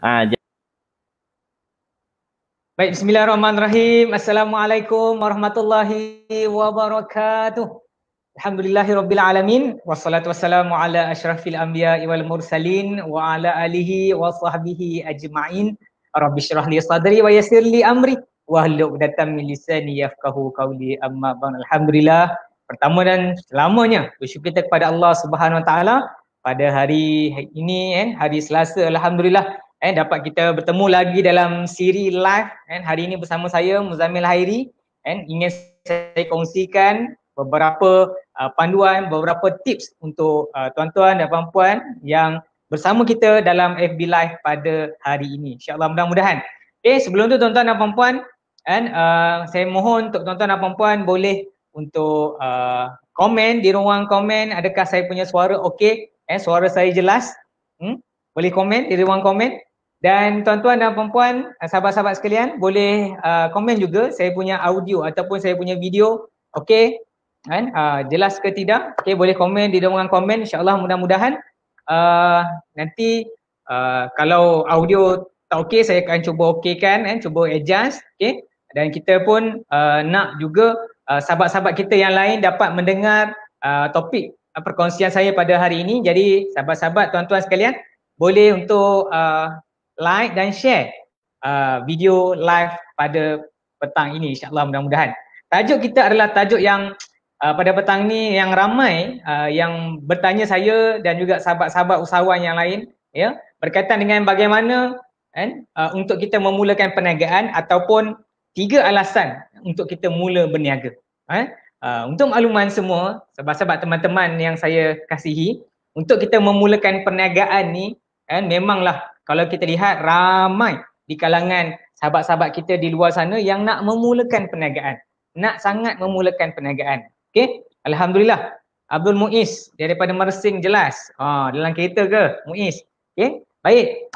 Ha, Baik, bismillahirrahmanirrahim. Assalamualaikum warahmatullahi wabarakatuh. Alhamdulillahi rabbil alamin. Wassalatu wassalamu ala ashrafil anbiya wal mursalin wa ala alihi wa sahbihi ajma'in. Rabbi syrah li sadri wa yasir li amri. Wahluk datang min lisani yafkahu qawli amma ba'an. Alhamdulillah. Pertama dan selamanya bersyukur kita kepada Allah Subhanahu Wa Taala pada hari ini eh hari Selasa alhamdulillah eh dapat kita bertemu lagi dalam siri live eh hari ini bersama saya Muzamil Hairi eh ingin saya kongsikan beberapa uh, panduan beberapa tips untuk uh, tuan-tuan dan puan-puan yang bersama kita dalam FB live pada hari ini insyaallah mudah-mudahan okey eh, sebelum tu tuan-tuan dan puan-puan eh uh, saya mohon untuk tuan-tuan dan puan-puan boleh untuk uh, komen di ruang komen adakah saya punya suara okey eh suara saya jelas hmm? boleh komen di ruang komen dan tuan-tuan dan puan-puan, eh, sahabat-sahabat sekalian boleh uh, komen juga saya punya audio ataupun saya punya video. Okey. Kan? Uh, jelas ke tidak? Okey, boleh komen di dalam komen. InsyaAllah mudah-mudahan uh, nanti uh, kalau audio tak okey, saya akan cuba okeykan, kan? cuba adjust. Okey. Dan kita pun uh, nak juga uh, sahabat-sahabat kita yang lain dapat mendengar uh, topik perkongsian saya pada hari ini. Jadi sahabat-sahabat, tuan-tuan sekalian boleh untuk uh, like dan share uh, video live pada petang ini insyaAllah mudah-mudahan. Tajuk kita adalah tajuk yang uh, pada petang ini yang ramai uh, yang bertanya saya dan juga sahabat-sahabat usahawan yang lain ya berkaitan dengan bagaimana kan, uh, untuk kita memulakan perniagaan ataupun tiga alasan untuk kita mula berniaga. Eh? Uh, untuk makluman semua, sahabat-sahabat teman-teman yang saya kasihi, untuk kita memulakan perniagaan ni kan, memanglah kalau kita lihat ramai di kalangan sahabat-sahabat kita di luar sana yang nak memulakan perniagaan. Nak sangat memulakan perniagaan. Okey? Alhamdulillah. Abdul Muiz daripada Mersing jelas. Ha, dalam kereta ke Muiz? Okey? Baik.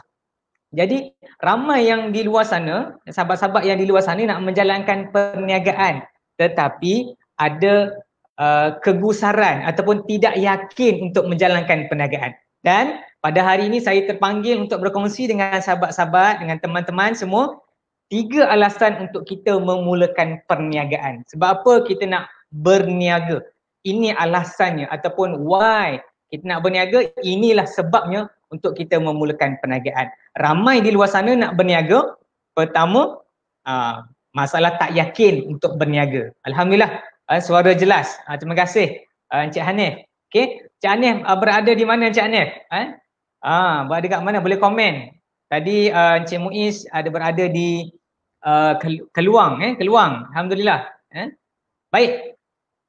Jadi ramai yang di luar sana, sahabat-sahabat yang di luar sana nak menjalankan perniagaan tetapi ada uh, kegusaran ataupun tidak yakin untuk menjalankan perniagaan. Dan pada hari ini saya terpanggil untuk berkongsi dengan sahabat-sahabat, dengan teman-teman semua tiga alasan untuk kita memulakan perniagaan. Sebab apa kita nak berniaga? Ini alasannya ataupun why kita nak berniaga, inilah sebabnya untuk kita memulakan perniagaan. Ramai di luar sana nak berniaga, pertama ah, masalah tak yakin untuk berniaga. Alhamdulillah ah, suara jelas. Ah, terima kasih Encik Hanif. Okay. Encik Hanif berada di mana Encik Hanif? Ah, buat dekat mana boleh komen. Tadi uh, Encik Muiz ada berada di uh, Keluang eh, Keluang. Alhamdulillah. Eh. Baik.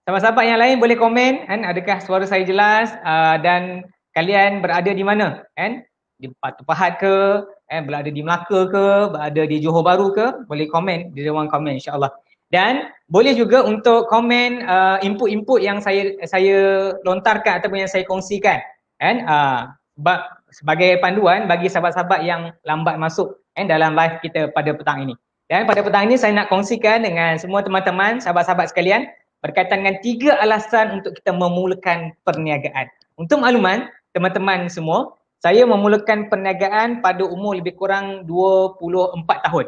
Sahabat-sahabat yang lain boleh komen kan eh, adakah suara saya jelas uh, dan kalian berada di mana? Kan? Eh? Di Batu Pahat ke? Eh, berada di Melaka ke? Berada di Johor Baru ke? Boleh komen di ruang komen Allah. Dan boleh juga untuk komen uh, input-input yang saya saya lontarkan ataupun yang saya kongsikan. Kan? Eh? Uh, sebagai panduan bagi sahabat-sahabat yang lambat masuk eh, dalam live kita pada petang ini. Dan pada petang ini saya nak kongsikan dengan semua teman-teman, sahabat-sahabat sekalian berkaitan dengan tiga alasan untuk kita memulakan perniagaan. Untuk makluman, teman-teman semua, saya memulakan perniagaan pada umur lebih kurang 24 tahun.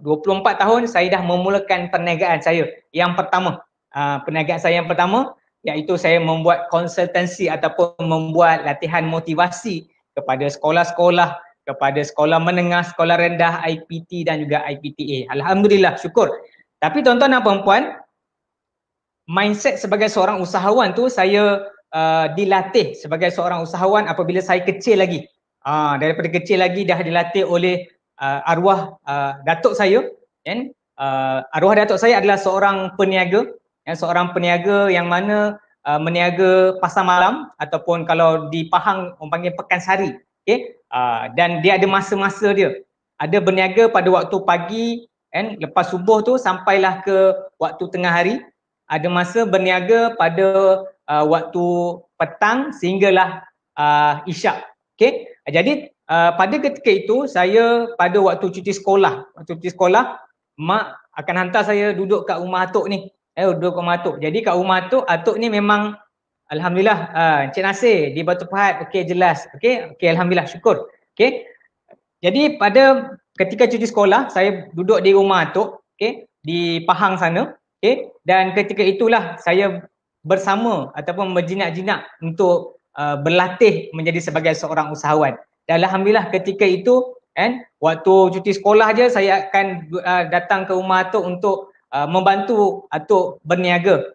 24 tahun saya dah memulakan perniagaan saya yang pertama. Uh, perniagaan saya yang pertama iaitu saya membuat konsultansi ataupun membuat latihan motivasi kepada sekolah-sekolah kepada sekolah menengah, sekolah rendah, IPT dan juga IPTA. Alhamdulillah, syukur. Tapi tuan-tuan dan puan-puan, mindset sebagai seorang usahawan tu saya uh, dilatih sebagai seorang usahawan apabila saya kecil lagi. Ha, daripada kecil lagi dah dilatih oleh uh, arwah uh, datuk saya. And, uh, arwah datuk saya adalah seorang peniaga yang seorang peniaga yang mana uh, meniaga pasar malam ataupun kalau di Pahang orang panggil pekan sari okay? uh, dan dia ada masa-masa dia ada berniaga pada waktu pagi kan lepas subuh tu sampailah ke waktu tengah hari ada masa berniaga pada uh, waktu petang sehinggalah uh, isyak okey jadi uh, pada ketika itu saya pada waktu cuti sekolah waktu cuti sekolah mak akan hantar saya duduk kat rumah atuk ni Eh, dua rumah atuk. Jadi kat rumah atuk, atuk ni memang Alhamdulillah, uh, Encik Nasir di Batu Pahat, okey jelas. Okey, okay, Alhamdulillah, syukur. Okey, jadi pada ketika cuci sekolah, saya duduk di rumah atuk, okey, di Pahang sana. Okey, dan ketika itulah saya bersama ataupun berjinak-jinak untuk uh, berlatih menjadi sebagai seorang usahawan. Dan Alhamdulillah ketika itu, kan, waktu cuti sekolah je saya akan uh, datang ke rumah atuk untuk Uh, membantu Atuk berniaga.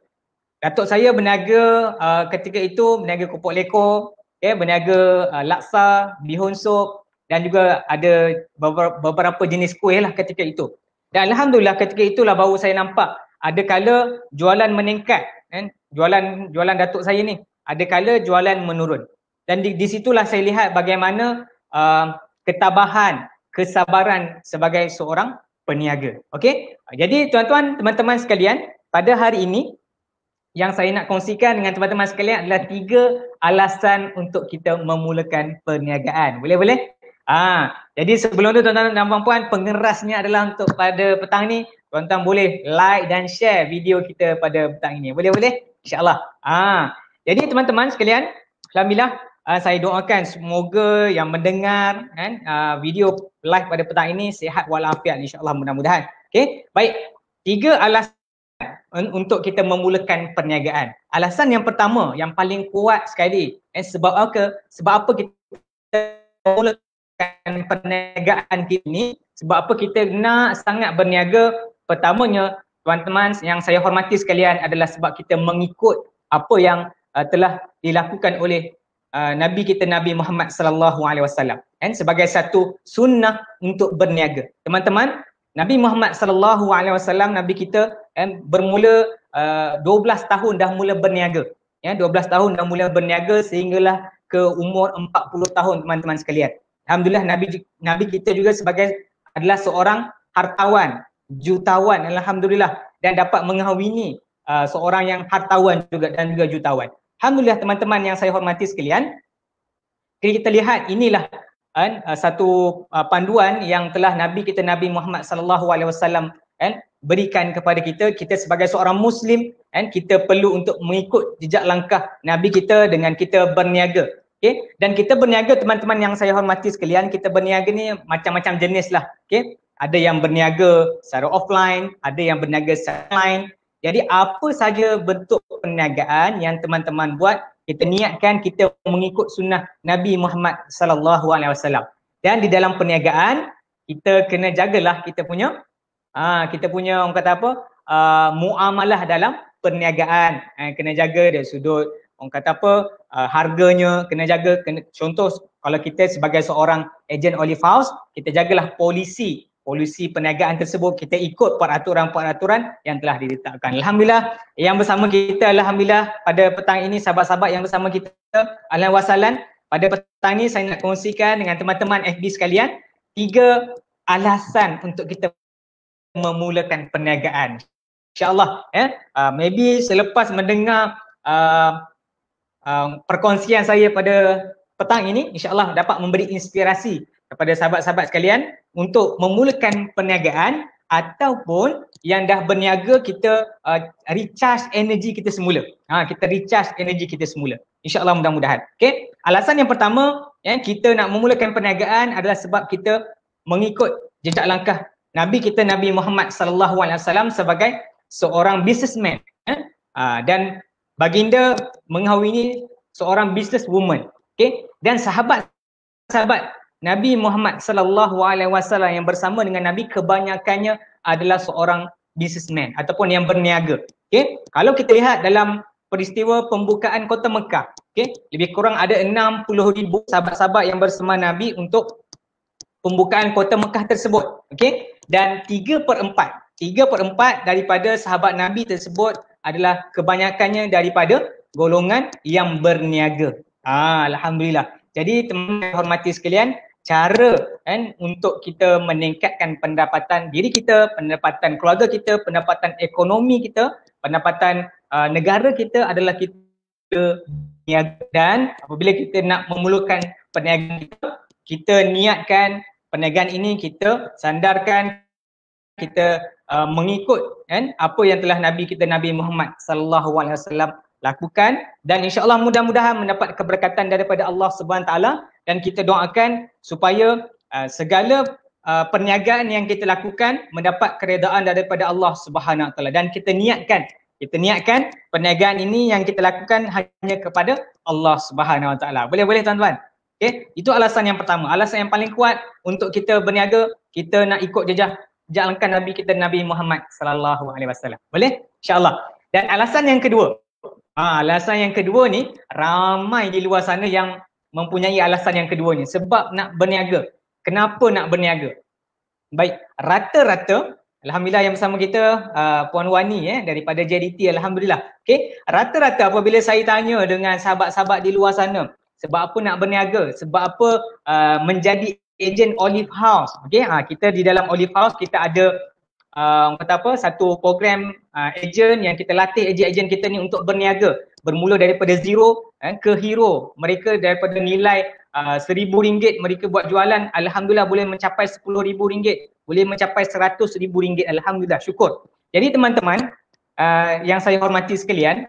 Datuk saya berniaga uh, ketika itu berniaga kopok leko, okay, ya, berniaga uh, laksa, bihun sup dan juga ada beberapa, beberapa jenis kuih lah ketika itu. Dan Alhamdulillah ketika itulah baru saya nampak ada kala jualan meningkat. Eh, jualan jualan datuk saya ni. Ada kala jualan menurun. Dan di, di situlah saya lihat bagaimana uh, ketabahan, kesabaran sebagai seorang peniaga. Okey. Jadi tuan-tuan, teman-teman sekalian, pada hari ini yang saya nak kongsikan dengan teman-teman sekalian adalah tiga alasan untuk kita memulakan perniagaan. Boleh boleh? Ah, ha, jadi sebelum tu tuan-tuan dan puan-puan, pengerasnya adalah untuk pada petang ni tuan-tuan boleh like dan share video kita pada petang ini. Boleh boleh? Insya-Allah. Ah. Ha. Jadi teman-teman sekalian, alhamdulillah uh, saya doakan semoga yang mendengar kan uh, video live pada petang ini sihat walafiat insyaallah mudah-mudahan Okay, baik tiga alasan untuk kita memulakan perniagaan alasan yang pertama yang paling kuat sekali eh, sebab apa sebab apa kita memulakan perniagaan kita sebab apa kita nak sangat berniaga pertamanya teman-teman yang saya hormati sekalian adalah sebab kita mengikut apa yang uh, telah dilakukan oleh Ah, nabi kita Nabi Muhammad sallallahu alaihi wasallam kan sebagai satu sunnah untuk berniaga. Teman-teman, Nabi Muhammad sallallahu alaihi wasallam nabi kita kan bermula uh, ah, 12 tahun dah mula berniaga. Ya, 12 tahun dah mula berniaga sehinggalah ke umur 40 tahun teman-teman sekalian. Alhamdulillah nabi nabi kita juga sebagai adalah seorang hartawan, jutawan alhamdulillah dan dapat mengahwini uh, seorang yang hartawan juga dan juga jutawan. Alhamdulillah teman-teman yang saya hormati sekalian. Kita lihat inilah kan uh, satu uh, panduan yang telah Nabi kita Nabi Muhammad sallallahu alaihi wasallam kan, berikan kepada kita kita sebagai seorang muslim kan kita perlu untuk mengikut jejak langkah Nabi kita dengan kita berniaga. Okay. Dan kita berniaga teman-teman yang saya hormati sekalian, kita berniaga ni macam-macam jenis lah. Okay. Ada yang berniaga secara offline, ada yang berniaga secara online, jadi apa saja bentuk perniagaan yang teman-teman buat, kita niatkan kita mengikut sunnah Nabi Muhammad sallallahu alaihi wasallam. Dan di dalam perniagaan kita kena jagalah kita punya aa, ha, kita punya orang kata apa? aa, ha, muamalah dalam perniagaan. Eh, kena jaga dari sudut orang kata apa? Aa, harganya kena jaga kena contoh kalau kita sebagai seorang ejen olive house, kita jagalah polisi polisi perniagaan tersebut kita ikut peraturan-peraturan yang telah diletakkan. Alhamdulillah yang bersama kita alhamdulillah pada petang ini sahabat-sahabat yang bersama kita Alain Wasalan pada petang ini saya nak kongsikan dengan teman-teman FB sekalian tiga alasan untuk kita memulakan perniagaan. InsyaAllah ya, eh? uh, maybe selepas mendengar uh, uh, perkongsian saya pada petang ini insyaAllah dapat memberi inspirasi kepada sahabat-sahabat sekalian untuk memulakan perniagaan ataupun yang dah berniaga kita uh, recharge energy kita semula. Ha kita recharge energy kita semula. Insyaallah mudah-mudahan. Okay. Alasan yang pertama yang eh, kita nak memulakan perniagaan adalah sebab kita mengikut jejak langkah Nabi kita Nabi Muhammad sallallahu alaihi wasallam sebagai seorang businessman eh? ha, dan baginda mengahwini seorang businesswoman. Okay. Dan sahabat sahabat Nabi Muhammad sallallahu alaihi wasallam yang bersama dengan Nabi kebanyakannya adalah seorang businessman ataupun yang berniaga. Okey, kalau kita lihat dalam peristiwa pembukaan kota Mekah, okey, lebih kurang ada 60,000 sahabat-sahabat yang bersama Nabi untuk pembukaan kota Mekah tersebut. Okey, dan 3 per 4, 3 4 daripada sahabat Nabi tersebut adalah kebanyakannya daripada golongan yang berniaga. Ah, Alhamdulillah. Jadi teman-teman hormati sekalian, cara kan untuk kita meningkatkan pendapatan diri kita, pendapatan keluarga kita, pendapatan ekonomi kita, pendapatan uh, negara kita adalah kita niaga dan apabila kita nak memulakan perniagaan kita, kita niatkan perniagaan ini kita sandarkan kita uh, mengikut kan apa yang telah nabi kita Nabi Muhammad sallallahu alaihi wasallam lakukan dan insyaallah mudah-mudahan mendapat keberkatan daripada Allah Subhanahu taala dan kita doakan supaya uh, segala uh, perniagaan yang kita lakukan mendapat keredaan daripada Allah Subhanahu taala dan kita niatkan kita niatkan perniagaan ini yang kita lakukan hanya kepada Allah Subhanahu wa taala. Boleh boleh tuan-tuan. Okey, itu alasan yang pertama. Alasan yang paling kuat untuk kita berniaga, kita nak ikut jejak jalankan Nabi kita Nabi Muhammad sallallahu alaihi wasallam. Boleh? Insya-Allah. Dan alasan yang kedua, Ah, alasan yang kedua ni ramai di luar sana yang mempunyai alasan yang kedua ni sebab nak berniaga. Kenapa nak berniaga? Baik, rata-rata alhamdulillah yang bersama kita uh, puan Wani eh daripada JDT alhamdulillah. Okey, rata-rata apabila saya tanya dengan sahabat-sahabat di luar sana sebab apa nak berniaga? Sebab apa uh, menjadi ejen Olive House? Okey, ha, kita di dalam Olive House kita ada uh, kata apa satu program uh, agent yang kita latih agent-agent kita ni untuk berniaga bermula daripada zero eh, ke hero mereka daripada nilai ah, seribu uh, ringgit mereka buat jualan Alhamdulillah boleh mencapai sepuluh ribu ringgit boleh mencapai seratus ribu ringgit Alhamdulillah syukur jadi teman-teman uh, yang saya hormati sekalian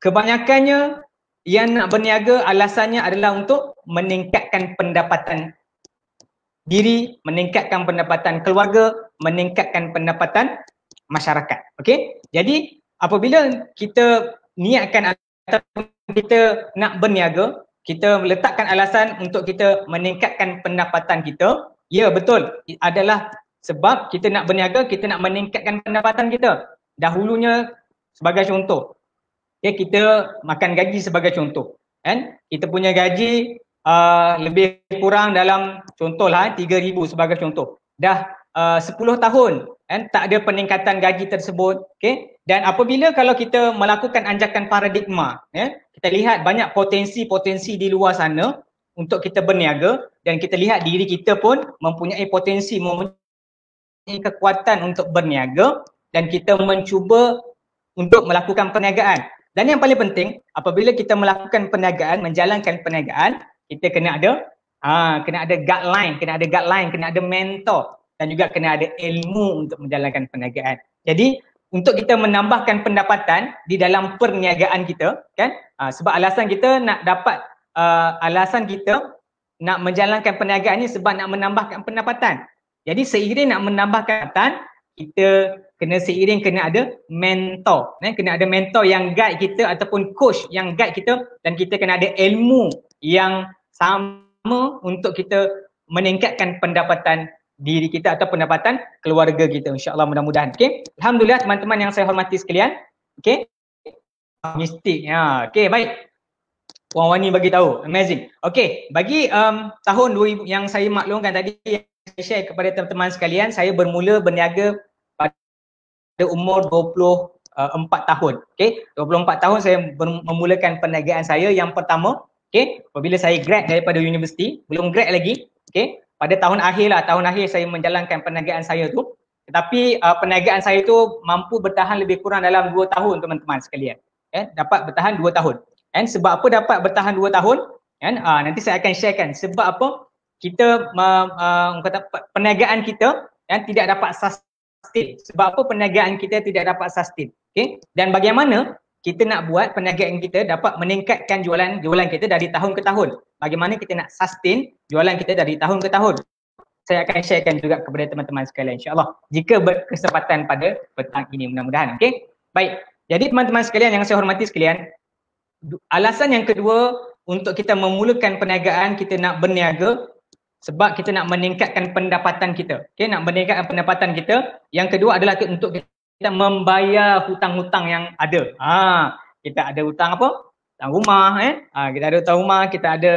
kebanyakannya yang nak berniaga alasannya adalah untuk meningkatkan pendapatan diri, meningkatkan pendapatan keluarga, meningkatkan pendapatan masyarakat. Okey? Jadi apabila kita niatkan ataupun kita nak berniaga, kita meletakkan alasan untuk kita meningkatkan pendapatan kita, ya betul adalah sebab kita nak berniaga, kita nak meningkatkan pendapatan kita. Dahulunya sebagai contoh, okay, kita makan gaji sebagai contoh. Kan? Kita punya gaji uh, lebih kurang dalam contohlah eh, RM3,000 sebagai contoh. Dah uh, 10 tahun eh, tak ada peningkatan gaji tersebut Okay, dan apabila kalau kita melakukan anjakan paradigma eh, kita lihat banyak potensi-potensi di luar sana untuk kita berniaga dan kita lihat diri kita pun mempunyai potensi mempunyai kekuatan untuk berniaga dan kita mencuba untuk melakukan perniagaan dan yang paling penting apabila kita melakukan perniagaan menjalankan perniagaan kita kena ada ha, kena ada guideline kena ada guideline kena ada mentor dan juga kena ada ilmu untuk menjalankan perniagaan. Jadi untuk kita menambahkan pendapatan di dalam perniagaan kita kan uh, sebab alasan kita nak dapat uh, alasan kita nak menjalankan perniagaan ni sebab nak menambahkan pendapatan. Jadi seiring nak menambahkan pendapatan kita kena seiring kena ada mentor. Eh? Kena ada mentor yang guide kita ataupun coach yang guide kita dan kita kena ada ilmu yang sama untuk kita meningkatkan pendapatan diri kita atau pendapatan keluarga kita insyaallah mudah-mudahan Okay, alhamdulillah teman-teman yang saya hormati sekalian Okay, ah, mistik ya okey baik Puan Wani bagi tahu amazing Okay, bagi um, tahun 2000 yang saya maklumkan tadi yang saya share kepada teman-teman sekalian saya bermula berniaga pada umur uh, empat tahun okey 24 tahun saya memulakan perniagaan saya yang pertama okey apabila saya grad daripada universiti belum grad lagi okey pada tahun akhir lah, tahun akhir saya menjalankan perniagaan saya tu. Tetapi uh, perniagaan saya tu mampu bertahan lebih kurang dalam 2 tahun teman-teman sekalian. Eh, dapat bertahan 2 tahun. Dan sebab apa dapat bertahan 2 tahun? And, uh, nanti saya akan sharekan sebab apa kita uh, uh, perniagaan kita yang tidak dapat sustain. Sebab apa perniagaan kita tidak dapat sustain. Okay? Dan bagaimana kita nak buat perniagaan kita dapat meningkatkan jualan jualan kita dari tahun ke tahun. Bagaimana kita nak sustain jualan kita dari tahun ke tahun. Saya akan sharekan juga kepada teman-teman sekalian insyaAllah jika berkesempatan pada petang ini mudah-mudahan. Okay? Baik, jadi teman-teman sekalian yang saya hormati sekalian, alasan yang kedua untuk kita memulakan perniagaan kita nak berniaga sebab kita nak meningkatkan pendapatan kita. Okay, nak meningkatkan pendapatan kita. Yang kedua adalah untuk kita kita membayar hutang-hutang yang ada. Ha, kita ada hutang apa? Hutang rumah eh. Ha, kita ada hutang rumah, kita ada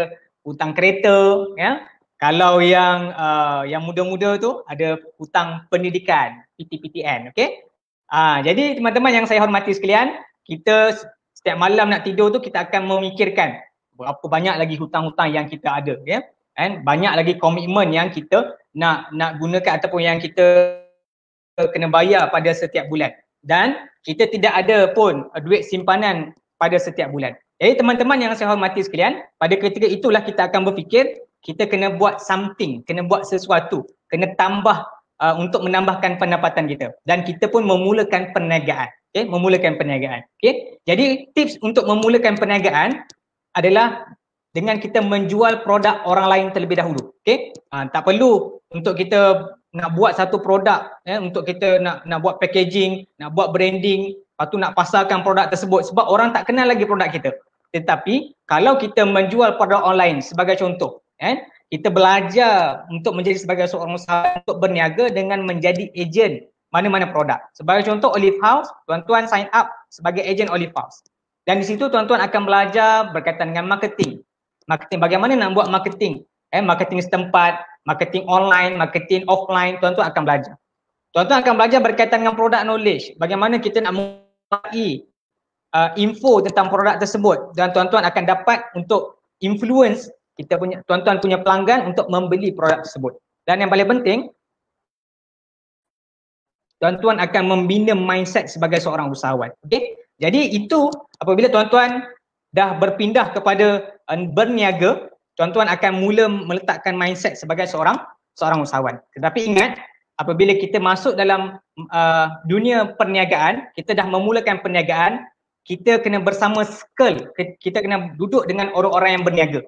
hutang kereta ya. Kalau yang uh, yang muda-muda tu ada hutang pendidikan, PTPTN, okey. Ha, jadi teman-teman yang saya hormati sekalian, kita setiap malam nak tidur tu kita akan memikirkan berapa banyak lagi hutang-hutang yang kita ada ya. Yeah? And banyak lagi komitmen yang kita nak nak gunakan ataupun yang kita kena bayar pada setiap bulan dan kita tidak ada pun eh, duit simpanan pada setiap bulan. Jadi teman-teman yang saya hormati sekalian, pada ketika itulah kita akan berfikir kita kena buat something, kena buat sesuatu, kena tambah uh, untuk menambahkan pendapatan kita dan kita pun memulakan perniagaan. Okey, memulakan perniagaan. Okey. Jadi tips untuk memulakan perniagaan adalah dengan kita menjual produk orang lain terlebih dahulu. Okey. Uh, tak perlu untuk kita nak buat satu produk ya untuk kita nak nak buat packaging, nak buat branding, lepas tu nak pasarkan produk tersebut sebab orang tak kenal lagi produk kita. Tetapi kalau kita menjual produk online sebagai contoh, eh, kita belajar untuk menjadi sebagai seorang usaha untuk berniaga dengan menjadi ejen mana-mana produk. Sebagai contoh Olive House, tuan-tuan sign up sebagai ejen Olive House. Dan di situ tuan-tuan akan belajar berkaitan dengan marketing. Marketing bagaimana nak buat marketing? Eh, marketing setempat, marketing online, marketing offline, tuan-tuan akan belajar. Tuan-tuan akan belajar berkaitan dengan produk knowledge, bagaimana kita nak mengetahui uh, info tentang produk tersebut dan tuan-tuan akan dapat untuk influence kita punya tuan-tuan punya pelanggan untuk membeli produk tersebut. Dan yang paling penting, tuan-tuan akan membina mindset sebagai seorang usahawan. Okey. Jadi itu apabila tuan-tuan dah berpindah kepada uh, berniaga, tuan-tuan akan mula meletakkan mindset sebagai seorang seorang usahawan. Tetapi ingat apabila kita masuk dalam uh, dunia perniagaan, kita dah memulakan perniagaan, kita kena bersama circle, kita kena duduk dengan orang-orang yang berniaga.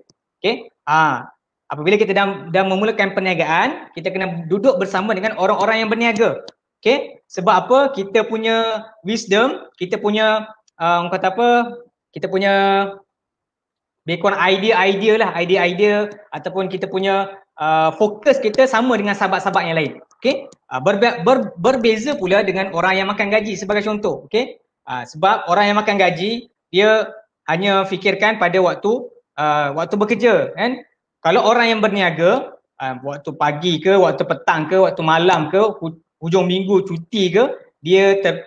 Okey? Ha. Apabila kita dah dah memulakan perniagaan, kita kena duduk bersama dengan orang-orang yang berniaga. Okey? Sebab apa? Kita punya wisdom, kita punya uh, kata apa? Kita punya Bacon idea-idea lah, idea-idea ataupun kita punya uh, fokus kita sama dengan sahabat-sahabat yang lain. Okay? Uh, berbe- ber- berbeza pula dengan orang yang makan gaji sebagai contoh. Okay? Uh, sebab orang yang makan gaji, dia hanya fikirkan pada waktu uh, waktu bekerja. Kan? Kalau orang yang berniaga, uh, waktu pagi ke, waktu petang ke, waktu malam ke, hu- hujung minggu cuti ke, dia ter-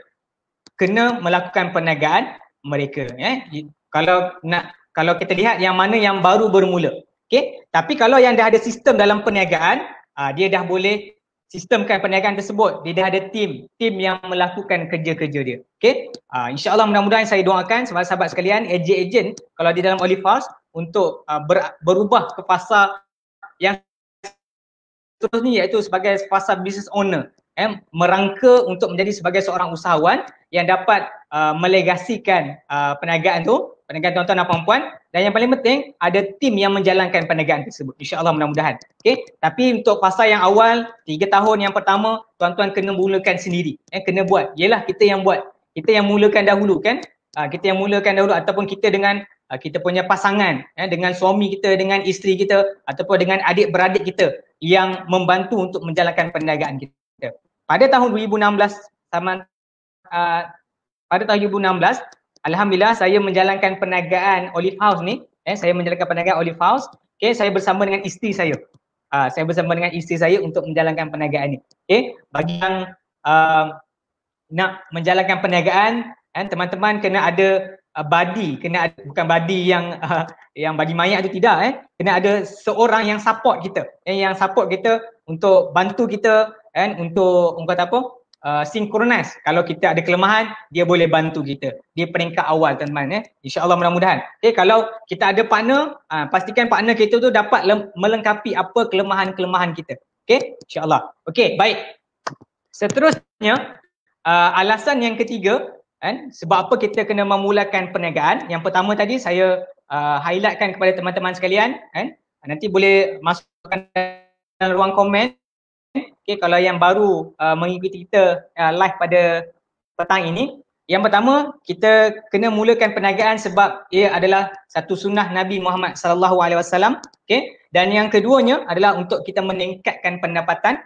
kena melakukan perniagaan mereka. Eh? Kalau nak kalau kita lihat yang mana yang baru bermula. Okey, tapi kalau yang dah ada sistem dalam perniagaan, uh, dia dah boleh sistemkan perniagaan tersebut. Dia dah ada tim, tim yang melakukan kerja-kerja dia. Okey, uh, insyaAllah mudah-mudahan saya doakan sahabat-sahabat sekalian, ejen-ejen kalau di dalam Olifas untuk uh, ber, berubah ke fasa yang seterusnya iaitu sebagai fasa business owner eh, merangka untuk menjadi sebagai seorang usahawan yang dapat uh, melegasikan uh, perniagaan tu perniagaan tuan-tuan dan puan-puan dan yang paling penting ada tim yang menjalankan perniagaan tersebut insyaAllah mudah-mudahan okay? tapi untuk fasa yang awal tiga tahun yang pertama tuan-tuan kena mulakan sendiri eh, kena buat ialah kita yang buat kita yang mulakan dahulu kan uh, kita yang mulakan dahulu ataupun kita dengan uh, kita punya pasangan eh, dengan suami kita dengan isteri kita ataupun dengan adik beradik kita yang membantu untuk menjalankan perniagaan kita pada tahun 2016 sama uh, pada tahun 2016 alhamdulillah saya menjalankan perniagaan Olive House ni eh saya menjalankan perniagaan Olive House okey saya bersama dengan isteri saya uh, saya bersama dengan isteri saya untuk menjalankan perniagaan ni okey bagi yang uh, nak menjalankan perniagaan eh, teman-teman kena ada uh, body kena ada, bukan body yang uh, yang bagi mayat tu tidak eh kena ada seorang yang support kita eh, yang support kita untuk bantu kita kan untuk kata apa uh, synchronize kalau kita ada kelemahan dia boleh bantu kita dia peringkat awal teman-teman eh insyaallah mudah-mudahan Eh, kalau kita ada partner uh, pastikan partner kita tu dapat melengkapi apa kelemahan-kelemahan kita okey insyaallah okey baik seterusnya uh, alasan yang ketiga kan sebab apa kita kena memulakan perniagaan yang pertama tadi saya uh, highlightkan kepada teman-teman sekalian kan nanti boleh masukkan dalam ruang komen Okay, kalau yang baru uh, mengikuti kita uh, live pada petang ini, yang pertama kita kena mulakan perniagaan sebab ia adalah satu sunnah Nabi Muhammad sallallahu alaihi wasallam. Okay, dan yang keduanya adalah untuk kita meningkatkan pendapatan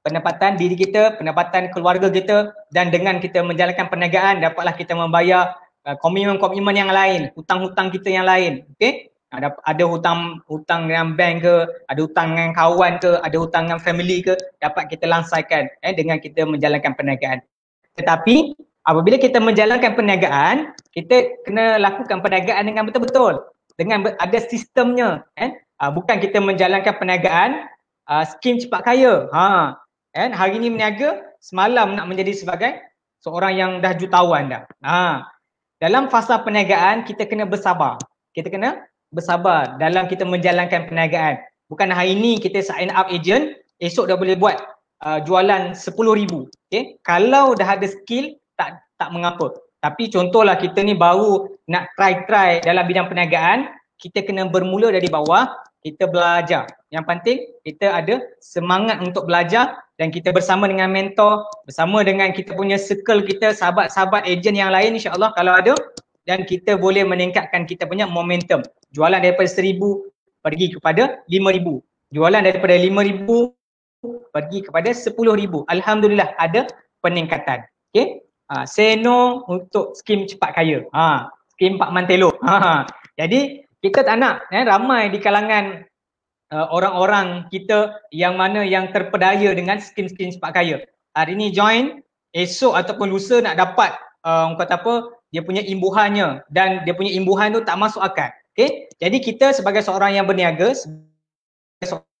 pendapatan diri kita, pendapatan keluarga kita dan dengan kita menjalankan perniagaan dapatlah kita membayar uh, komitmen-komitmen uh, yang lain, hutang-hutang kita yang lain. Okay? ada ada hutang hutang dengan bank ke, ada hutang dengan kawan ke, ada hutang dengan family ke dapat kita langsaikan eh dengan kita menjalankan perniagaan. Tetapi apabila kita menjalankan perniagaan, kita kena lakukan perniagaan dengan betul-betul dengan ada sistemnya eh ah, bukan kita menjalankan perniagaan uh, ah, skim cepat kaya. Ha. Eh hari ni berniaga, semalam nak menjadi sebagai seorang yang dah jutawan dah. Ha. Dalam fasa perniagaan kita kena bersabar. Kita kena bersabar dalam kita menjalankan perniagaan. Bukan hari ini kita sign up agent, esok dah boleh buat uh, jualan RM10,000. Okay? Kalau dah ada skill, tak tak mengapa. Tapi contohlah kita ni baru nak try-try dalam bidang perniagaan, kita kena bermula dari bawah, kita belajar. Yang penting kita ada semangat untuk belajar dan kita bersama dengan mentor, bersama dengan kita punya circle kita, sahabat-sahabat agent yang lain insyaAllah kalau ada dan kita boleh meningkatkan kita punya momentum jualan daripada seribu pergi kepada lima ribu jualan daripada lima ribu pergi kepada sepuluh ribu Alhamdulillah ada peningkatan okay ha, ah, say untuk skim cepat kaya ha, skim Pak Mantelo ha, ah, jadi kita tak nak eh, ramai di kalangan uh, orang-orang kita yang mana yang terpedaya dengan skim-skim cepat kaya hari ni join esok ataupun lusa nak dapat uh, kata apa dia punya imbuhannya dan dia punya imbuhan tu tak masuk akal Okay, jadi kita sebagai seorang yang berniaga, sebagai seorang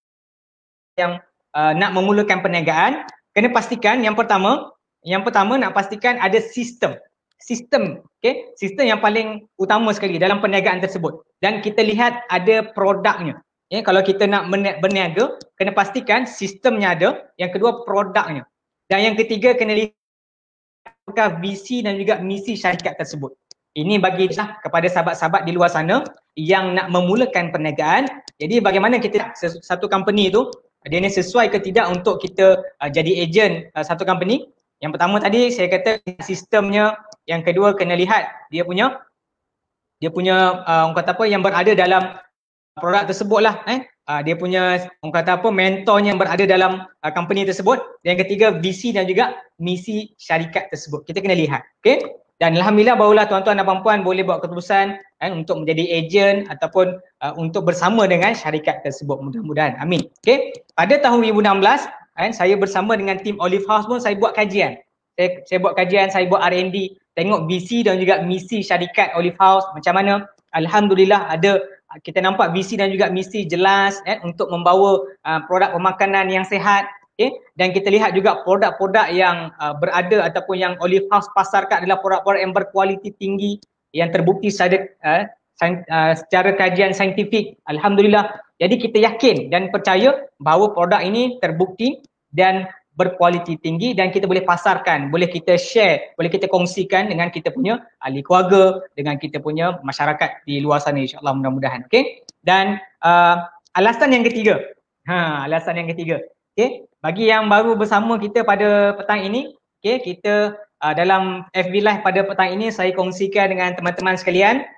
yang uh, nak memulakan perniagaan, kena pastikan yang pertama, yang pertama nak pastikan ada sistem. Sistem, okay, sistem yang paling utama sekali dalam perniagaan tersebut. Dan kita lihat ada produknya. Ya, kalau kita nak berniaga, kena pastikan sistemnya ada. Yang kedua, produknya. Dan yang ketiga, kena lihat apakah visi dan juga misi syarikat tersebut. Ini bagilah kepada sahabat-sahabat di luar sana yang nak memulakan perniagaan. Jadi bagaimana kita satu company tu dia ni sesuai ke tidak untuk kita uh, jadi ejen uh, satu company? Yang pertama tadi saya kata sistemnya, yang kedua kena lihat dia punya dia punya uh, orang kata apa yang berada dalam produk tersebut lah eh. Uh, dia punya orang kata apa mentor yang berada dalam uh, company tersebut. Yang ketiga visi dan juga misi syarikat tersebut. Kita kena lihat. Okay dan alhamdulillah barulah tuan-tuan dan puan-puan boleh buat keputusan eh, untuk menjadi ejen ataupun uh, untuk bersama dengan syarikat tersebut mudah-mudahan amin okey pada tahun 2016 eh, saya bersama dengan tim Olive House pun saya buat kajian saya, saya buat kajian saya buat R&D tengok visi dan juga misi syarikat Olive House macam mana alhamdulillah ada kita nampak visi dan juga misi jelas eh, untuk membawa uh, produk pemakanan yang sehat okay. Eh, dan kita lihat juga produk-produk yang uh, berada ataupun yang Olive House pasarkan adalah produk-produk yang berkualiti tinggi yang terbukti secara, uh, uh, secara kajian saintifik Alhamdulillah jadi kita yakin dan percaya bahawa produk ini terbukti dan berkualiti tinggi dan kita boleh pasarkan, boleh kita share, boleh kita kongsikan dengan kita punya ahli keluarga, dengan kita punya masyarakat di luar sana insyaAllah mudah-mudahan. Okay? Dan uh, alasan yang ketiga, ha, alasan yang ketiga, Okey, bagi yang baru bersama kita pada petang ini, okey, kita uh, dalam FB live pada petang ini saya kongsikan dengan teman-teman sekalian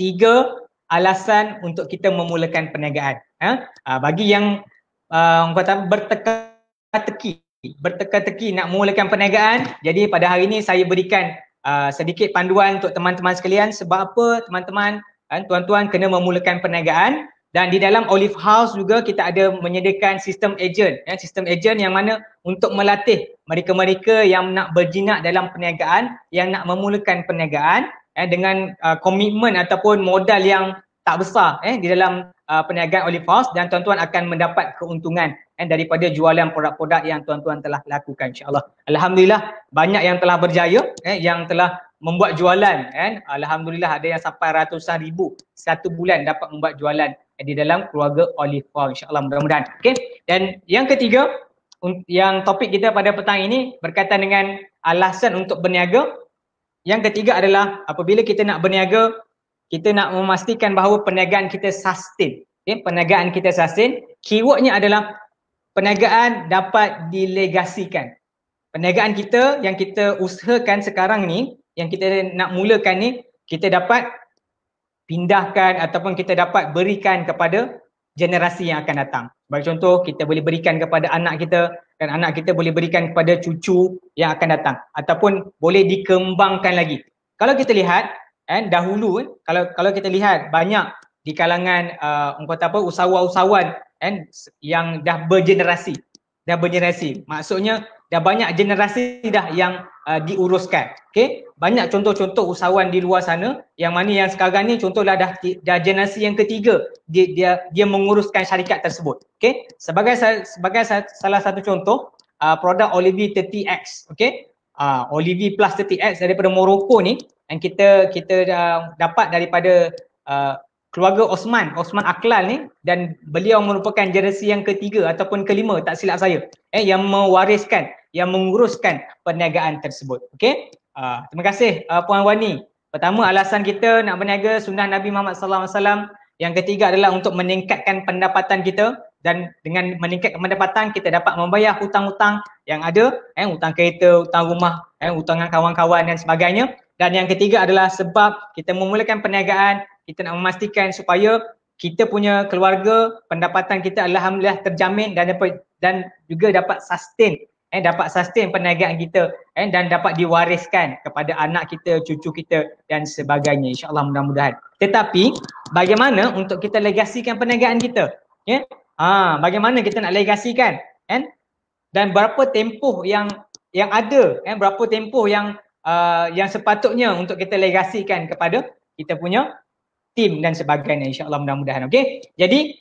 tiga alasan untuk kita memulakan perniagaan. Ha? Uh, bagi yang uh, kata berteka-teki, berteka-teki nak memulakan perniagaan, jadi pada hari ini saya berikan uh, sedikit panduan untuk teman-teman sekalian sebab apa teman-teman dan uh, tuan-tuan kena memulakan perniagaan dan di dalam Olive House juga kita ada menyediakan sistem agent. Ya, sistem agent yang mana untuk melatih mereka-mereka yang nak berjinak dalam perniagaan, yang nak memulakan perniagaan eh, dengan uh, komitmen uh, ataupun modal yang tak besar eh, di dalam uh, perniagaan Olive House dan tuan-tuan akan mendapat keuntungan and daripada jualan produk-produk yang tuan-tuan telah lakukan insyaAllah. Alhamdulillah banyak yang telah berjaya eh, yang telah membuat jualan. Eh. Alhamdulillah ada yang sampai ratusan ribu satu bulan dapat membuat jualan di dalam keluarga Olive Farm insyaAllah mudah-mudahan. Okay. Dan yang ketiga yang topik kita pada petang ini berkaitan dengan alasan untuk berniaga. Yang ketiga adalah apabila kita nak berniaga, kita nak memastikan bahawa perniagaan kita sustain. Okay. Perniagaan kita sustain, keywordnya adalah perniagaan dapat dilegasikan. Perniagaan kita yang kita usahakan sekarang ni, yang kita nak mulakan ni, kita dapat pindahkan ataupun kita dapat berikan kepada generasi yang akan datang. Sebagai contoh, kita boleh berikan kepada anak kita dan anak kita boleh berikan kepada cucu yang akan datang ataupun boleh dikembangkan lagi. Kalau kita lihat, eh, dahulu, eh, kalau kalau kita lihat banyak di kalangan uh, apa, usahawan-usahawan and yang dah bergenerasi dah bergenerasi maksudnya dah banyak generasi dah yang uh, diuruskan okey banyak contoh-contoh usahawan di luar sana yang mana yang sekarang ni contohlah dah dah generasi yang ketiga dia dia dia menguruskan syarikat tersebut okey sebagai sebagai salah satu contoh uh, produk Olivi 30X okey uh, Olivi Plus 30X daripada Morocco ni yang kita kita dah uh, dapat daripada uh, keluarga Osman, Osman Aklal ni dan beliau merupakan generasi yang ketiga ataupun kelima tak silap saya eh yang mewariskan, yang menguruskan perniagaan tersebut. Okey. Uh, terima kasih uh, Puan Wani. Pertama alasan kita nak berniaga sunnah Nabi Muhammad SAW Yang ketiga adalah untuk meningkatkan pendapatan kita dan dengan meningkatkan pendapatan kita dapat membayar hutang-hutang yang ada, eh hutang kereta, hutang rumah, eh hutang kawan-kawan dan sebagainya. Dan yang ketiga adalah sebab kita memulakan perniagaan kita nak memastikan supaya kita punya keluarga pendapatan kita alhamdulillah terjamin dan dapat dan juga dapat sustain eh dapat sustain perniagaan kita eh dan dapat diwariskan kepada anak kita, cucu kita dan sebagainya InsyaAllah mudah-mudahan. Tetapi bagaimana untuk kita legasikan perniagaan kita? Ya. Yeah? Ha, bagaimana kita nak legasikan? Kan? Eh? Dan berapa tempoh yang yang ada? Kan? Eh? Berapa tempoh yang uh, yang sepatutnya untuk kita legasikan kepada kita punya tim dan sebagainya insyaallah mudah-mudahan okey jadi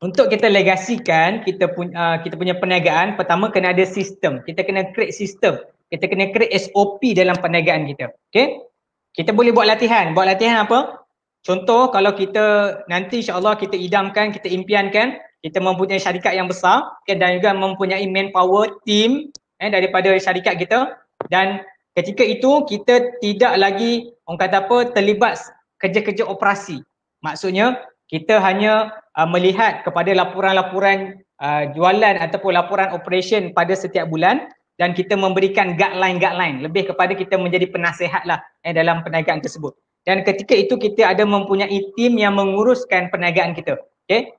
untuk kita legasikan kita punya uh, kita punya perniagaan pertama kena ada sistem kita kena create sistem kita kena create SOP dalam perniagaan kita okey kita boleh buat latihan buat latihan apa contoh kalau kita nanti insyaallah kita idamkan kita impiankan kita mempunyai syarikat yang besar okay, dan juga mempunyai manpower team eh, daripada syarikat kita dan ketika itu kita tidak lagi orang kata apa terlibat kerja-kerja operasi. Maksudnya kita hanya uh, melihat kepada laporan-laporan uh, jualan ataupun laporan operation pada setiap bulan dan kita memberikan guideline-guideline lebih kepada kita menjadi penasehatlah eh, dalam perniagaan tersebut. Dan ketika itu kita ada mempunyai tim yang menguruskan perniagaan kita. Okay?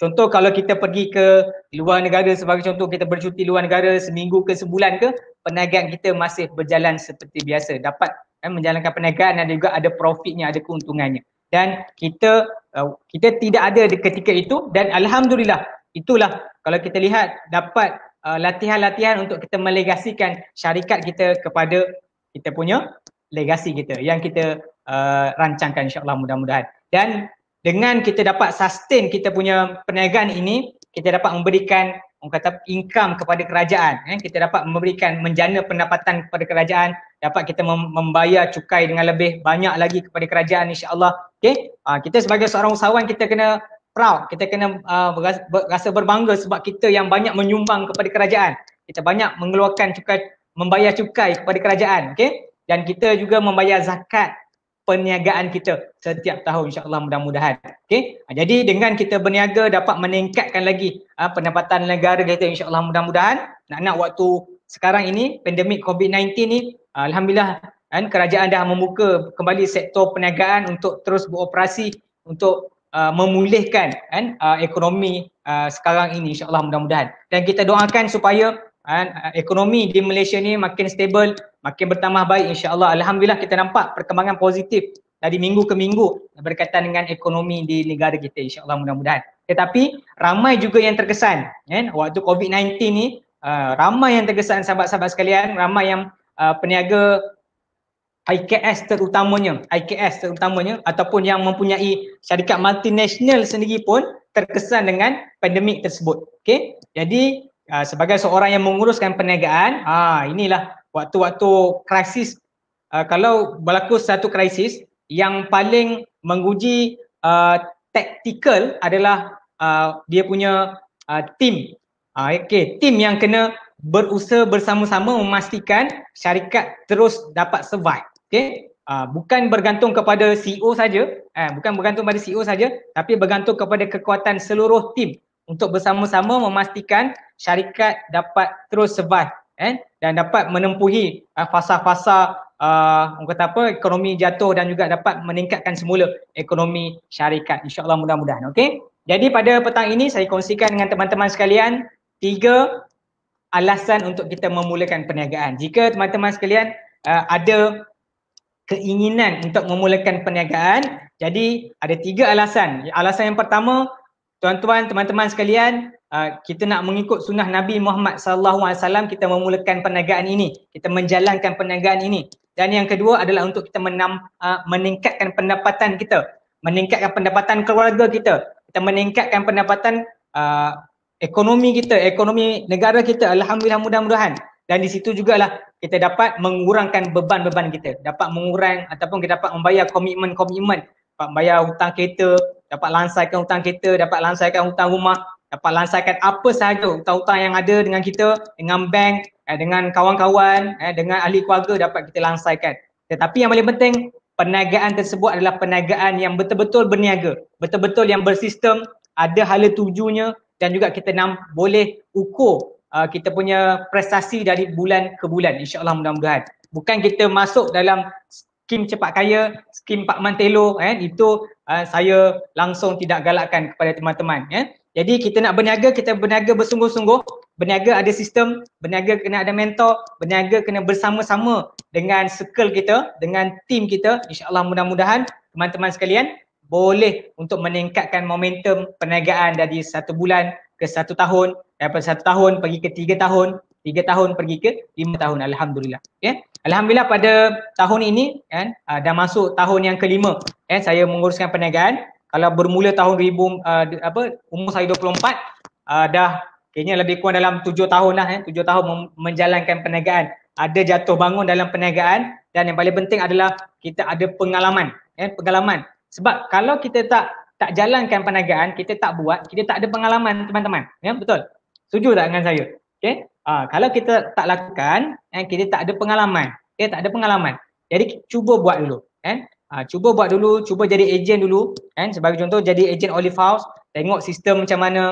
Contoh kalau kita pergi ke luar negara sebagai contoh kita bercuti luar negara seminggu ke sebulan ke perniagaan kita masih berjalan seperti biasa dapat eh, menjalankan perniagaan ada juga ada profitnya ada keuntungannya dan kita uh, kita tidak ada di ketika itu dan alhamdulillah itulah kalau kita lihat dapat uh, latihan-latihan untuk kita melegasikan syarikat kita kepada kita punya legasi kita yang kita uh, rancangkan insyaallah mudah-mudahan dan dengan kita dapat sustain kita punya perniagaan ini kita dapat memberikan orang kata income kepada kerajaan eh kita dapat memberikan menjana pendapatan kepada kerajaan dapat kita mem- membayar cukai dengan lebih banyak lagi kepada kerajaan insyaallah okey ha, kita sebagai seorang usahawan kita kena proud kita kena uh, ah, rasa berbangga sebab kita yang banyak menyumbang kepada kerajaan kita banyak mengeluarkan cukai membayar cukai kepada kerajaan okey dan kita juga membayar zakat perniagaan kita setiap tahun insyaAllah mudah-mudahan. Okay? Ha, jadi dengan kita berniaga dapat meningkatkan lagi uh, pendapatan negara kita insyaAllah mudah-mudahan. Nak-nak waktu sekarang ini pandemik COVID-19 ni uh, Alhamdulillah kan, kerajaan dah membuka kembali sektor perniagaan untuk terus beroperasi untuk uh, memulihkan kan, uh, ekonomi uh, sekarang ini insyaAllah mudah-mudahan. Dan kita doakan supaya uh, ekonomi di Malaysia ni makin stable makin bertambah baik Insya Allah. Alhamdulillah kita nampak perkembangan positif dari minggu ke minggu berkaitan dengan ekonomi di negara kita Insya Allah mudah-mudahan. Tetapi ramai juga yang terkesan kan waktu COVID-19 ni uh, ramai yang terkesan sahabat-sahabat sekalian, ramai yang uh, peniaga IKS terutamanya, IKS terutamanya ataupun yang mempunyai syarikat multinasional sendiri pun terkesan dengan pandemik tersebut. Okay, Jadi uh, sebagai seorang yang menguruskan perniagaan, ah inilah waktu-waktu krisis uh, kalau berlaku satu krisis yang paling menguji uh, taktikal adalah uh, dia punya uh, tim uh, ah, okey tim yang kena berusaha bersama-sama memastikan syarikat terus dapat survive okey uh, bukan bergantung kepada CEO saja eh bukan bergantung pada CEO saja tapi bergantung kepada kekuatan seluruh tim untuk bersama-sama memastikan syarikat dapat terus survive eh dan dapat menempuhi ah, fasa-fasa uh, kata apa ekonomi jatuh dan juga dapat meningkatkan semula ekonomi syarikat insyaallah mudah-mudahan okey jadi pada petang ini saya kongsikan dengan teman-teman sekalian tiga alasan untuk kita memulakan perniagaan jika teman-teman sekalian uh, ada keinginan untuk memulakan perniagaan jadi ada tiga alasan alasan yang pertama tuan-tuan, teman-teman sekalian, ah, kita nak mengikut sunnah Nabi Muhammad SAW, kita memulakan perniagaan ini. Kita menjalankan perniagaan ini. Dan yang kedua adalah untuk kita menam, ah, meningkatkan pendapatan kita. Meningkatkan pendapatan keluarga kita. Kita meningkatkan pendapatan uh, ekonomi kita, ekonomi negara kita. Alhamdulillah mudah-mudahan. Dan di situ juga lah kita dapat mengurangkan beban-beban kita. Dapat mengurang ataupun kita dapat membayar komitmen-komitmen. Dapat membayar hutang kereta, dapat langsaikan hutang kita, dapat langsaikan hutang rumah, dapat langsaikan apa sahaja hutang-hutang yang ada dengan kita, dengan bank, eh, dengan kawan-kawan, eh, dengan ahli keluarga dapat kita langsaikan. Tetapi yang paling penting, perniagaan tersebut adalah perniagaan yang betul-betul berniaga, betul-betul yang bersistem, ada hala tujunya dan juga kita nam, boleh ukur uh, kita punya prestasi dari bulan ke bulan insyaAllah mudah-mudahan. Bukan kita masuk dalam skim cepat kaya, skim Pak Mantelo, eh, itu Ah, saya langsung tidak galakkan kepada teman-teman ya. Jadi kita nak berniaga, kita berniaga bersungguh-sungguh. Berniaga ada sistem, berniaga kena ada mentor, berniaga kena bersama-sama dengan circle kita, dengan team kita. InsyaAllah mudah-mudahan teman-teman sekalian boleh untuk meningkatkan momentum perniagaan dari satu bulan ke satu tahun, daripada satu tahun pergi ke tiga tahun, tiga tahun pergi ke lima tahun. Alhamdulillah. Okay. Ya. Alhamdulillah pada tahun ini kan uh, dah masuk tahun yang kelima kan saya menguruskan perniagaan. Kalau bermula tahun 2000 uh, ah, apa umur saya 24 uh, ah, dah kayaknya lebih kurang dalam tujuh tahun lah eh kan, 7 tahun menjalankan perniagaan. Ada jatuh bangun dalam perniagaan dan yang paling penting adalah kita ada pengalaman kan pengalaman. Sebab kalau kita tak tak jalankan perniagaan, kita tak buat, kita tak ada pengalaman teman-teman. Ya betul. Setuju tak dengan saya? Okey. Ha, kalau kita tak lakukan, eh, kita tak ada pengalaman. Kita tak ada pengalaman. Jadi cuba buat dulu. Eh. Ha, cuba buat dulu, cuba jadi ejen dulu. Eh. Sebagai contoh, jadi ejen Olive House. Tengok sistem macam mana.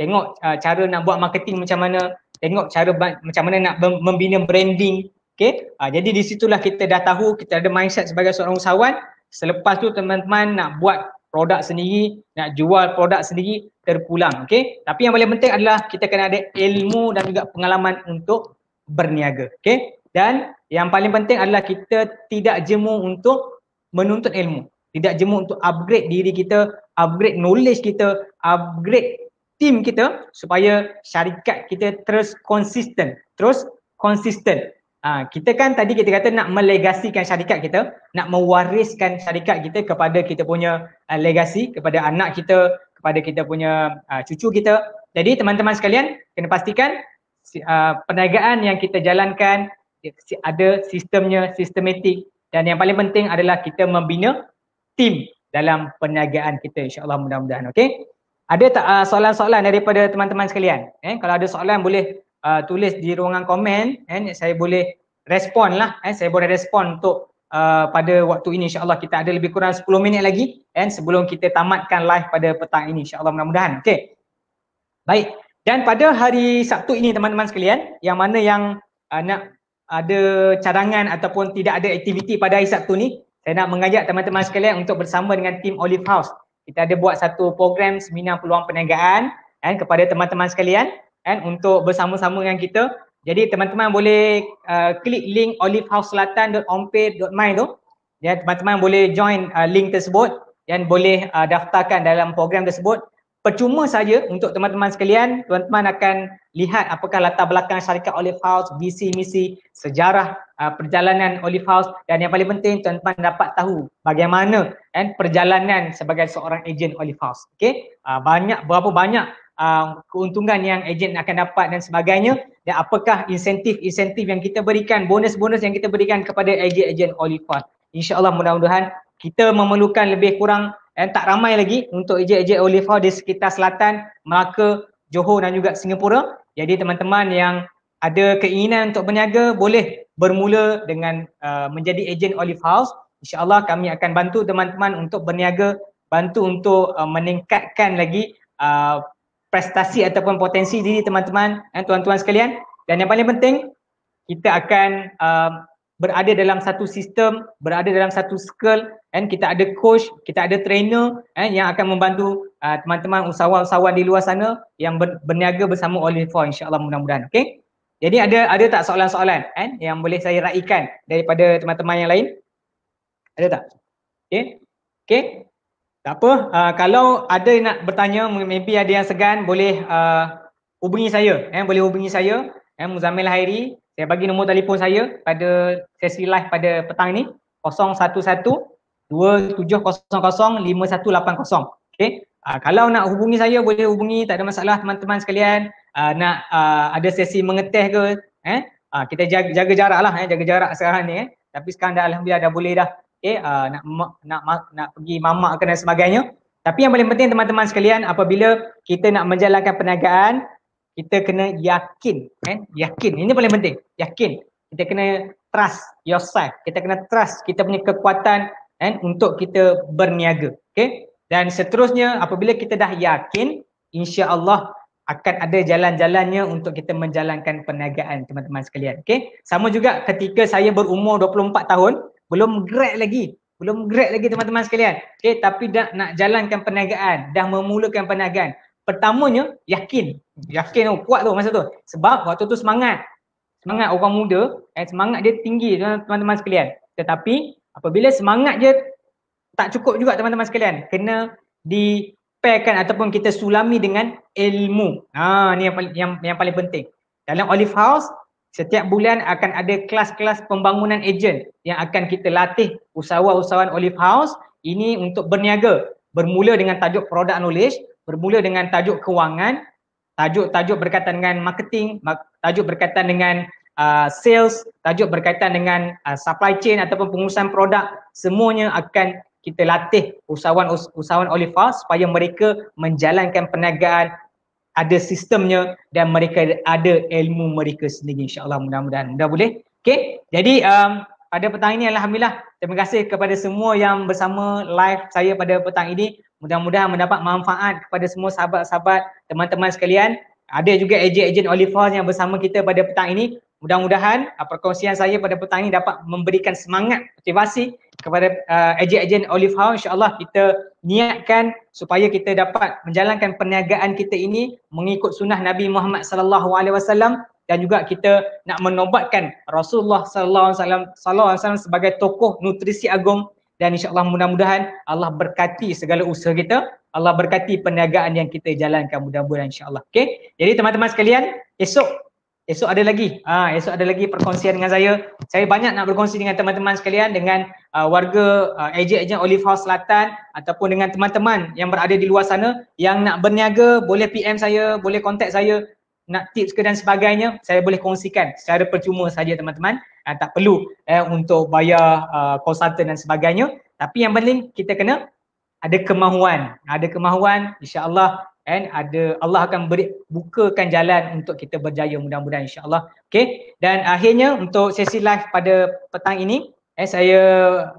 Tengok uh, cara nak buat marketing macam mana. Tengok cara macam mana nak membina branding. Okay. Ha, jadi di situlah kita dah tahu kita ada mindset sebagai seorang usahawan. Selepas tu teman-teman nak buat produk sendiri, nak jual produk sendiri terpulang. Okay? Tapi yang paling penting adalah kita kena ada ilmu dan juga pengalaman untuk berniaga. Okay? Dan yang paling penting adalah kita tidak jemu untuk menuntut ilmu. Tidak jemu untuk upgrade diri kita, upgrade knowledge kita, upgrade team kita supaya syarikat kita terus konsisten. Terus konsisten. Ha, kita kan tadi kita kata nak melegasikan syarikat kita, nak mewariskan syarikat kita kepada kita punya uh, legasi, kepada anak kita, kepada kita punya uh, cucu kita. Jadi teman-teman sekalian kena pastikan uh, perniagaan yang kita jalankan ada sistemnya, sistematik dan yang paling penting adalah kita membina tim dalam perniagaan kita insyaAllah mudah-mudahan. Okay? Ada tak uh, soalan-soalan daripada teman-teman sekalian? Eh, kalau ada soalan boleh uh, tulis di ruangan komen eh, saya boleh respon lah eh, saya boleh respon untuk uh, pada waktu ini insyaAllah kita ada lebih kurang 10 minit lagi eh, sebelum kita tamatkan live pada petang ini insyaAllah mudah-mudahan okay. baik dan pada hari Sabtu ini teman-teman sekalian yang mana yang uh, nak ada cadangan ataupun tidak ada aktiviti pada hari Sabtu ni saya nak mengajak teman-teman sekalian untuk bersama dengan tim Olive House kita ada buat satu program seminar peluang perniagaan eh, kepada teman-teman sekalian kan untuk bersama-sama dengan kita. Jadi teman-teman boleh uh, klik link olivehouseselatan.ompe.my tu. Ya teman-teman boleh join uh, link tersebut dan boleh uh, daftarkan dalam program tersebut. Percuma saja untuk teman-teman sekalian, teman-teman akan lihat apakah latar belakang syarikat Olive House, visi misi, sejarah uh, perjalanan Olive House dan yang paling penting teman-teman dapat tahu bagaimana kan perjalanan sebagai seorang ejen Olive House. Okey? Uh, banyak berapa banyak Ah, keuntungan yang agent akan dapat dan sebagainya dan apakah insentif-insentif yang kita berikan, bonus-bonus yang kita berikan kepada agent-agent Olifon. InsyaAllah mudah-mudahan kita memerlukan lebih kurang dan eh, tak ramai lagi untuk agent-agent Olifon di sekitar selatan, Melaka, Johor dan juga Singapura. Jadi teman-teman yang ada keinginan untuk berniaga boleh bermula dengan uh, menjadi agent Olive House. InsyaAllah kami akan bantu teman-teman untuk berniaga, bantu untuk uh, meningkatkan lagi uh, prestasi ataupun potensi diri teman-teman dan eh, tuan-tuan sekalian dan yang paling penting kita akan uh, berada dalam satu sistem, berada dalam satu skill dan kita ada coach, kita ada trainer eh, yang akan membantu uh, teman-teman usahawan-usahawan di luar sana yang ber- berniaga bersama Olive Four Insyaallah mudah-mudahan okey. Jadi ada ada tak soalan-soalan eh, yang boleh saya raikan daripada teman-teman yang lain? Ada tak? Okey. Okey. Tak apa. Uh, kalau ada nak bertanya, maybe ada yang segan, boleh uh, hubungi saya. Eh, boleh hubungi saya. Eh, Muzamil Hairi. Saya bagi nombor telefon saya pada sesi live pada petang ni. 011-2700-5180. Okay. Uh, kalau nak hubungi saya, boleh hubungi. Tak ada masalah teman-teman sekalian. Uh, nak uh, ada sesi mengeteh ke. Eh? Uh, kita jaga, jaga jarak lah. Eh? Jaga jarak sekarang ni. Eh? Tapi sekarang dah Alhamdulillah dah boleh dah okay, uh, eh, ah, nak, nak nak nak pergi mamak ke dan sebagainya. Tapi yang paling penting teman-teman sekalian apabila kita nak menjalankan perniagaan, kita kena yakin, Eh? Yakin. Ini paling penting. Yakin. Kita kena trust yourself. Kita kena trust kita punya kekuatan eh, untuk kita berniaga, Okay. Dan seterusnya apabila kita dah yakin, insya-Allah akan ada jalan-jalannya untuk kita menjalankan perniagaan teman-teman sekalian Okay. sama juga ketika saya berumur 24 tahun belum grad lagi belum grad lagi teman-teman sekalian Okay, eh, tapi dah nak jalankan perniagaan dah memulakan perniagaan pertamanya yakin yakin tu oh, kuat tu masa tu sebab waktu tu semangat semangat orang muda eh, semangat dia tinggi teman-teman sekalian tetapi apabila semangat je tak cukup juga teman-teman sekalian kena dipairkan ataupun kita sulami dengan ilmu ha ni yang paling yang, yang paling penting dalam olive house Setiap bulan akan ada kelas-kelas pembangunan ejen yang akan kita latih usahawan-usahawan Olive House ini untuk berniaga. Bermula dengan tajuk produk knowledge, bermula dengan tajuk kewangan, tajuk-tajuk berkaitan dengan marketing, tajuk berkaitan dengan uh, sales, tajuk berkaitan dengan uh, supply chain ataupun pengurusan produk, semuanya akan kita latih usahawan-usahawan Olive House supaya mereka menjalankan perniagaan ada sistemnya dan mereka ada ilmu mereka sendiri insyaallah mudah-mudahan mudah boleh Okay? jadi um, pada petang ini alhamdulillah terima kasih kepada semua yang bersama live saya pada petang ini mudah-mudahan mendapat manfaat kepada semua sahabat-sahabat teman-teman sekalian ada juga ejen-ejen olive Oliver yang bersama kita pada petang ini mudah-mudahan uh, perkongsian saya pada petang ini dapat memberikan semangat motivasi kepada uh, ejen-ejen Olive House Insya Allah kita niatkan supaya kita dapat menjalankan perniagaan kita ini mengikut sunnah Nabi Muhammad sallallahu alaihi wasallam dan juga kita nak menobatkan Rasulullah sallallahu alaihi wasallam sallallahu alaihi wasallam sebagai tokoh nutrisi agung dan insya Allah mudah-mudahan Allah berkati segala usaha kita Allah berkati perniagaan yang kita jalankan mudah-mudahan insya Allah. okey jadi teman-teman sekalian esok Esok ada lagi. Ah esok ada lagi perkongsian dengan saya. Saya banyak nak berkongsi dengan teman-teman sekalian dengan uh, warga uh, ejen-ejen Olive House Selatan ataupun dengan teman-teman yang berada di luar sana yang nak berniaga, boleh PM saya, boleh kontak saya nak tips ke dan sebagainya, saya boleh kongsikan secara percuma saja teman-teman. Uh, tak perlu eh untuk bayar uh, konsultan uh, dan sebagainya. Tapi yang penting kita kena ada kemahuan. Ada kemahuan insya-Allah and ada Allah akan beri bukakan jalan untuk kita berjaya mudah-mudahan insya-Allah. Okey. Dan akhirnya untuk sesi live pada petang ini eh saya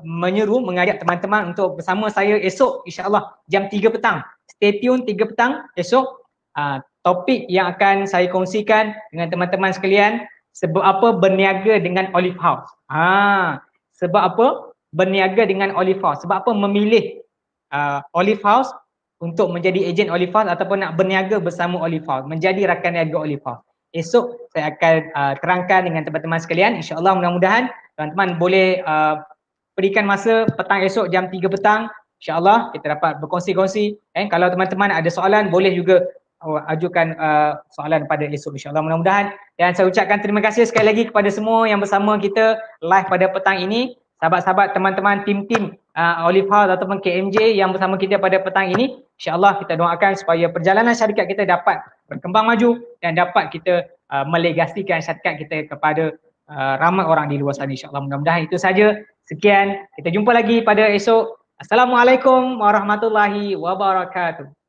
menyeru mengajak teman-teman untuk bersama saya esok insya-Allah jam 3 petang. Stay tune 3 petang esok uh, topik yang akan saya kongsikan dengan teman-teman sekalian sebab apa berniaga dengan Olive House. Ha, sebab apa berniaga dengan Olive House? Sebab apa memilih uh, Olive House untuk menjadi ejen Olifal ataupun nak berniaga bersama Olifal, menjadi rakan niaga Olifal. Esok saya akan uh, terangkan dengan teman-teman sekalian. InsyaAllah mudah-mudahan teman-teman boleh uh, berikan masa petang esok jam 3 petang. InsyaAllah kita dapat berkongsi-kongsi. Eh, kalau teman-teman ada soalan boleh juga uh, ajukan uh, soalan pada esok insyaAllah mudah-mudahan. Dan saya ucapkan terima kasih sekali lagi kepada semua yang bersama kita live pada petang ini sahabat-sahabat, teman-teman, tim-tim uh, Olive House ataupun KMJ yang bersama kita pada petang ini. InsyaAllah kita doakan supaya perjalanan syarikat kita dapat berkembang maju dan dapat kita uh, melegasikan syarikat kita kepada uh, ramai orang di luar sana. InsyaAllah mudah-mudahan itu saja. Sekian. Kita jumpa lagi pada esok. Assalamualaikum warahmatullahi wabarakatuh.